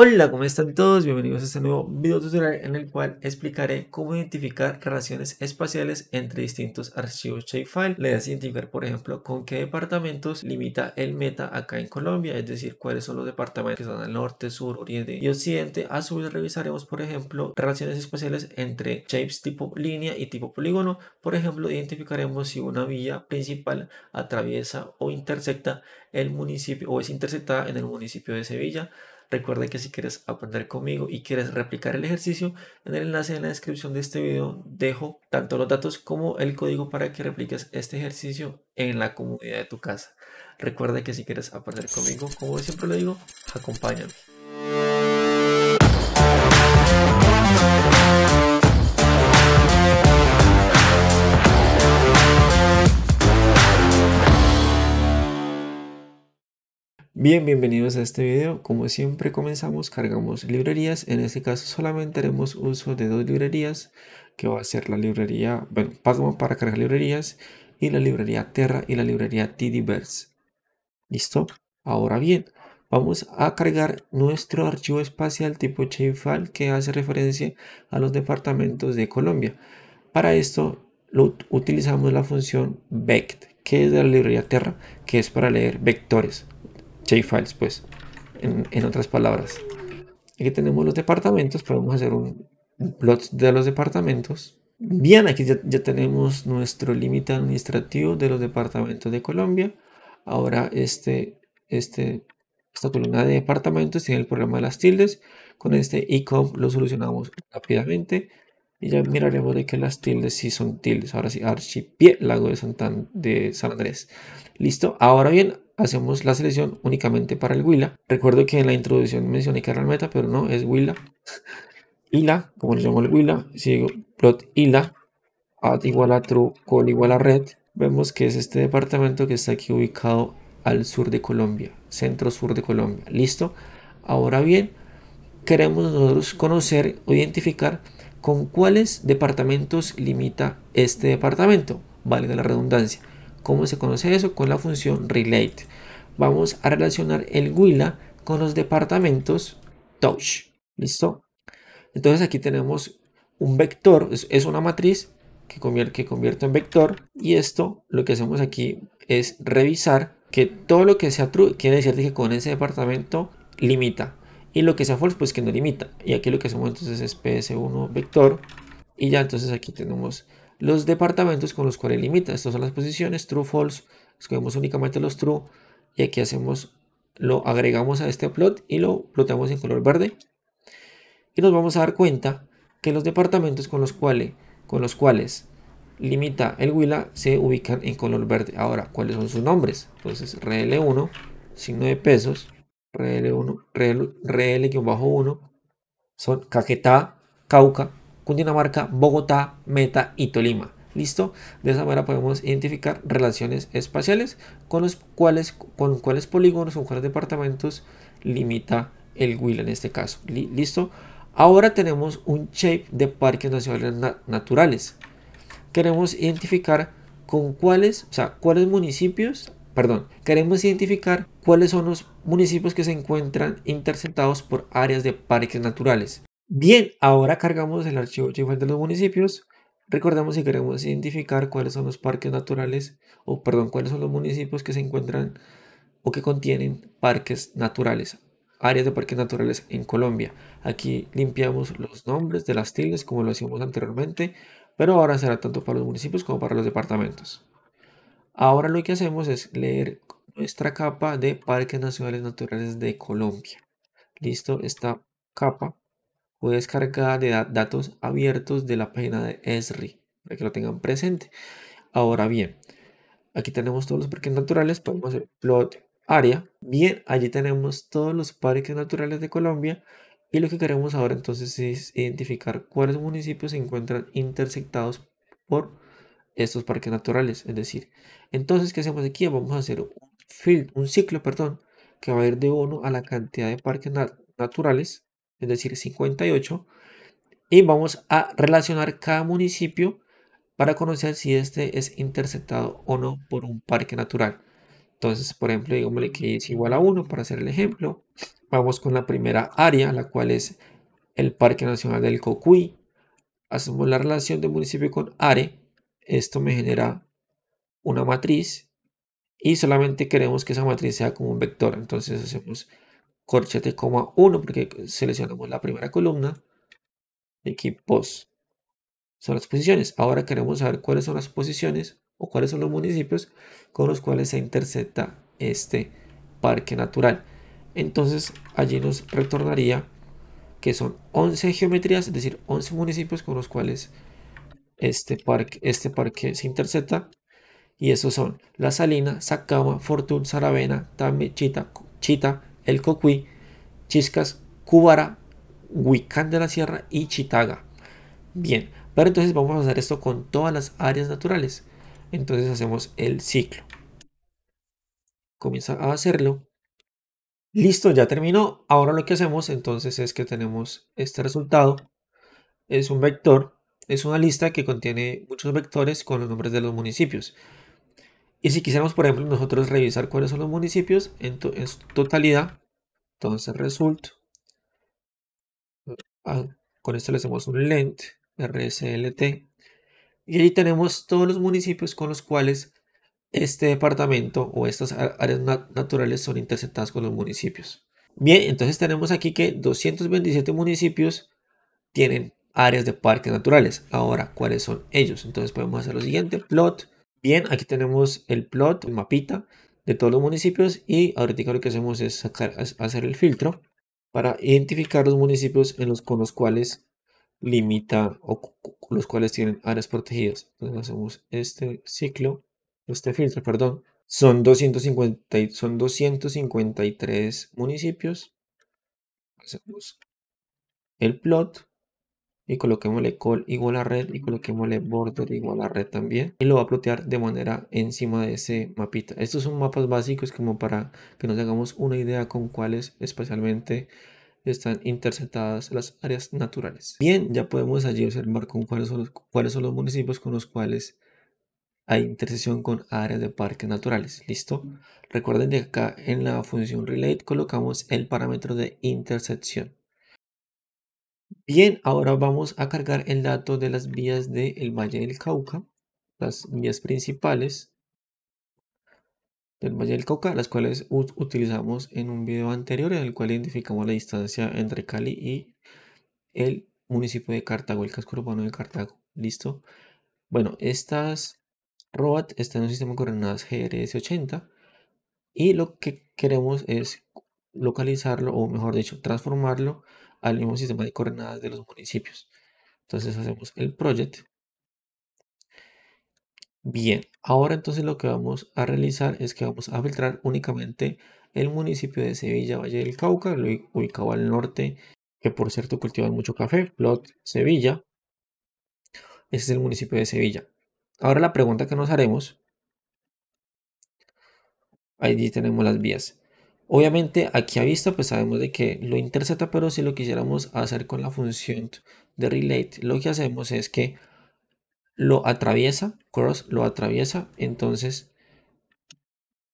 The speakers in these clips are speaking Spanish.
Hola, ¿cómo están todos? Bienvenidos a este nuevo video tutorial en el cual explicaré cómo identificar relaciones espaciales entre distintos archivos shapefile. Le das identificar, por ejemplo, con qué departamentos limita el meta acá en Colombia, es decir, cuáles son los departamentos que están al norte, sur, oriente y occidente. A su vez revisaremos, por ejemplo, relaciones espaciales entre shapes tipo línea y tipo polígono. Por ejemplo, identificaremos si una vía principal atraviesa o intersecta el municipio o es intersectada en el municipio de Sevilla Recuerda que si quieres aprender conmigo y quieres replicar el ejercicio, en el enlace en la descripción de este video dejo tanto los datos como el código para que repliques este ejercicio en la comunidad de tu casa. Recuerda que si quieres aprender conmigo, como siempre lo digo, acompáñame. Bien, bienvenidos a este video. Como siempre comenzamos, cargamos librerías. En este caso solamente haremos uso de dos librerías, que va a ser la librería, bueno, para cargar librerías, y la librería Terra y la librería TDiverse. ¿Listo? Ahora bien, vamos a cargar nuestro archivo espacial tipo shapefile que hace referencia a los departamentos de Colombia. Para esto utilizamos la función vect, que es de la librería Terra, que es para leer vectores. JFiles, pues, en, otras palabras. Aquí tenemos los departamentos, podemos hacer un plot de los departamentos. Bien, aquí ya, tenemos nuestro límite administrativo de los departamentos de Colombia. Ahora este, este, esta columna de departamentos tiene el problema de las tildes. Con este ICOM lo solucionamos rápidamente. Y ya miraremos de que las tildes sí son tildes. Ahora sí, archipiélago de, de San Andrés. Listo. Ahora bien, hacemos la selección únicamente para el Huila. Recuerdo que en la introducción mencioné que era el meta, pero no, es Huila. Hila, como le llamo el Huila. sigo plot Hila, add igual a true, call igual a red. Vemos que es este departamento que está aquí ubicado al sur de Colombia, centro-sur de Colombia. Listo. Ahora bien, queremos nosotros conocer o identificar ¿Con cuáles departamentos limita este departamento? Valga la redundancia. ¿Cómo se conoce eso? Con la función relate. Vamos a relacionar el guila con los departamentos touch. ¿Listo? Entonces aquí tenemos un vector, es, una matriz que que convierte en vector. Y esto lo que hacemos aquí es revisar que todo lo que sea true quiere decir que con ese departamento limita. Y lo que sea false, pues que no limita. Y aquí lo que hacemos entonces es ps1 vector. Y ya entonces aquí tenemos los departamentos con los cuales limita. Estas son las posiciones, true, false. Escogemos únicamente los true. Y aquí hacemos, lo agregamos a este plot y lo plotamos en color verde. Y nos vamos a dar cuenta que los departamentos con los cuales, con los cuales limita el huila se ubican en color verde. Ahora, ¿cuáles son sus nombres? Entonces, RL1, signo de pesos RL1, RL-1 son Caquetá, Cauca, Cundinamarca, Bogotá, Meta y Tolima. ¿Listo? De esa manera podemos identificar relaciones espaciales con los cuales, con cuáles polígonos, con cuáles departamentos limita el WIL en este caso. ¿Listo? Ahora tenemos un shape de parques nacionales naturales. Queremos identificar con cuáles, o sea, cuáles municipios perdón, queremos identificar cuáles son los municipios que se encuentran interceptados por áreas de parques naturales. Bien, ahora cargamos el archivo de los municipios. Recordemos si queremos identificar cuáles son los parques naturales, o perdón, cuáles son los municipios que se encuentran o que contienen parques naturales, áreas de parques naturales en Colombia. Aquí limpiamos los nombres de las tildes como lo hicimos anteriormente, pero ahora será tanto para los municipios como para los departamentos. Ahora lo que hacemos es leer nuestra capa de Parques Nacionales Naturales de Colombia. Listo, esta capa fue descargada de datos abiertos de la página de ESRI, para que lo tengan presente. Ahora bien, aquí tenemos todos los parques naturales, podemos hacer plot área. Bien, allí tenemos todos los parques naturales de Colombia. Y lo que queremos ahora entonces es identificar cuáles municipios se encuentran intersectados por estos parques naturales. Es decir, entonces, ¿qué hacemos aquí? Vamos a hacer un, field, un ciclo, perdón, que va a ir de 1 a la cantidad de parques naturales, es decir, 58. Y vamos a relacionar cada municipio para conocer si este es interceptado o no por un parque natural. Entonces, por ejemplo, digamos que es igual a 1 para hacer el ejemplo. Vamos con la primera área, la cual es el Parque Nacional del Cocuy. Hacemos la relación de municipio con ARE esto me genera una matriz y solamente queremos que esa matriz sea como un vector. Entonces hacemos corchete, coma 1 porque seleccionamos la primera columna equipos son las posiciones. Ahora queremos saber cuáles son las posiciones o cuáles son los municipios con los cuales se intercepta este parque natural. Entonces allí nos retornaría que son 11 geometrías, es decir, 11 municipios con los cuales este parque, este parque se intercepta. Y esos son La Salina, Sacama, Fortún, Saravena, Tamechita, Chita, El Cocuy, Chiscas, Cubara, Huicán de la Sierra y Chitaga. Bien, pero entonces vamos a hacer esto con todas las áreas naturales. Entonces hacemos el ciclo. Comienza a hacerlo. Listo, ya terminó. Ahora lo que hacemos entonces es que tenemos este resultado. Es un vector es una lista que contiene muchos vectores con los nombres de los municipios. Y si quisiéramos, por ejemplo, nosotros revisar cuáles son los municipios en, su totalidad, entonces result, ah, con esto le hacemos un lent, rslt, y ahí tenemos todos los municipios con los cuales este departamento o estas áreas naturales son interceptadas con los municipios. Bien, entonces tenemos aquí que 227 municipios tienen áreas de parques naturales. Ahora, ¿cuáles son ellos? Entonces podemos hacer lo siguiente, plot. Bien, aquí tenemos el plot, el mapita de todos los municipios y ahorita lo que hacemos es sacar, hacer el filtro para identificar los municipios en los, con los cuales limita o los cuales tienen áreas protegidas. Entonces hacemos este ciclo, este filtro, perdón. Son, 250, son 253 municipios. Hacemos el plot y coloquémosle call igual a red y coloquémosle border igual a red también y lo va a plotear de manera encima de ese mapita estos son mapas básicos como para que nos hagamos una idea con cuáles especialmente están interceptadas las áreas naturales bien ya podemos allí observar con cuáles son cuáles son los municipios con los cuales hay intersección con áreas de parques naturales listo recuerden que acá en la función relate colocamos el parámetro de intersección Bien, ahora vamos a cargar el dato de las vías del Valle del Cauca, las vías principales del Valle del Cauca, las cuales utilizamos en un video anterior en el cual identificamos la distancia entre Cali y el municipio de Cartago, el casco urbano de Cartago. ¿Listo? Bueno, estas ROAT están en un sistema de coordenadas GRS80 y lo que queremos es localizarlo, o mejor dicho, transformarlo al mismo sistema de coordenadas de los municipios. Entonces hacemos el project. Bien, ahora entonces lo que vamos a realizar es que vamos a filtrar únicamente el municipio de Sevilla, Valle del Cauca, ubicado al norte, que por cierto cultivan mucho café, Plot Sevilla. Ese es el municipio de Sevilla. Ahora la pregunta que nos haremos, ahí tenemos las vías. Obviamente aquí a vista pues sabemos de que lo intercepta, pero si lo quisiéramos hacer con la función de relate, lo que hacemos es que lo atraviesa, cross lo atraviesa, entonces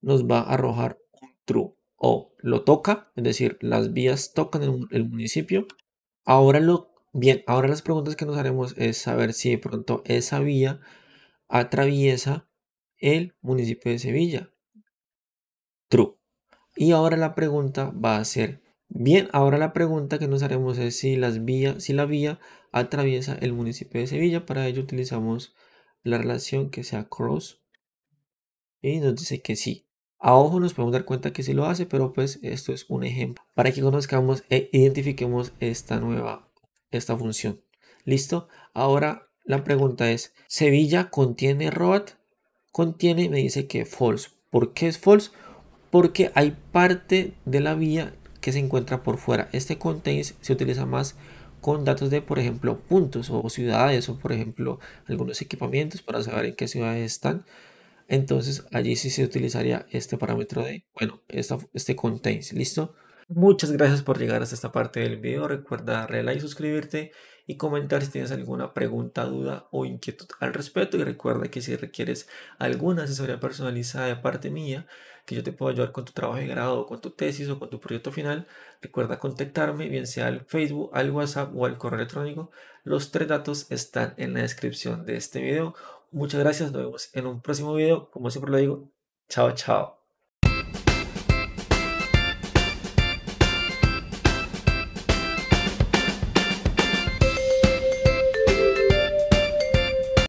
nos va a arrojar un true o lo toca, es decir, las vías tocan el, el municipio. Ahora lo bien, ahora las preguntas que nos haremos es saber si de pronto esa vía atraviesa el municipio de Sevilla y ahora la pregunta va a ser, bien, ahora la pregunta que nos haremos es si, las vía, si la vía atraviesa el municipio de Sevilla. Para ello utilizamos la relación que sea cross y nos dice que sí. A ojo nos podemos dar cuenta que sí lo hace, pero pues esto es un ejemplo para que conozcamos e identifiquemos esta nueva, esta función. ¿Listo? Ahora la pregunta es, ¿Sevilla contiene road? Contiene, me dice que false. ¿Por qué es false? porque hay parte de la vía que se encuentra por fuera. Este contains se utiliza más con datos de, por ejemplo, puntos o ciudades o, por ejemplo, algunos equipamientos para saber en qué ciudades están. Entonces allí sí se utilizaría este parámetro de, bueno, este contains, ¿listo? Muchas gracias por llegar hasta esta parte del video. Recuerda darle like, suscribirte y comentar si tienes alguna pregunta, duda o inquietud al respecto. Y recuerda que si requieres alguna asesoría personalizada de parte mía, que yo te pueda ayudar con tu trabajo de grado, con tu tesis o con tu proyecto final, recuerda contactarme, bien sea al Facebook, al WhatsApp o al correo electrónico. Los tres datos están en la descripción de este video. Muchas gracias, nos vemos en un próximo video. Como siempre lo digo, chao, chao.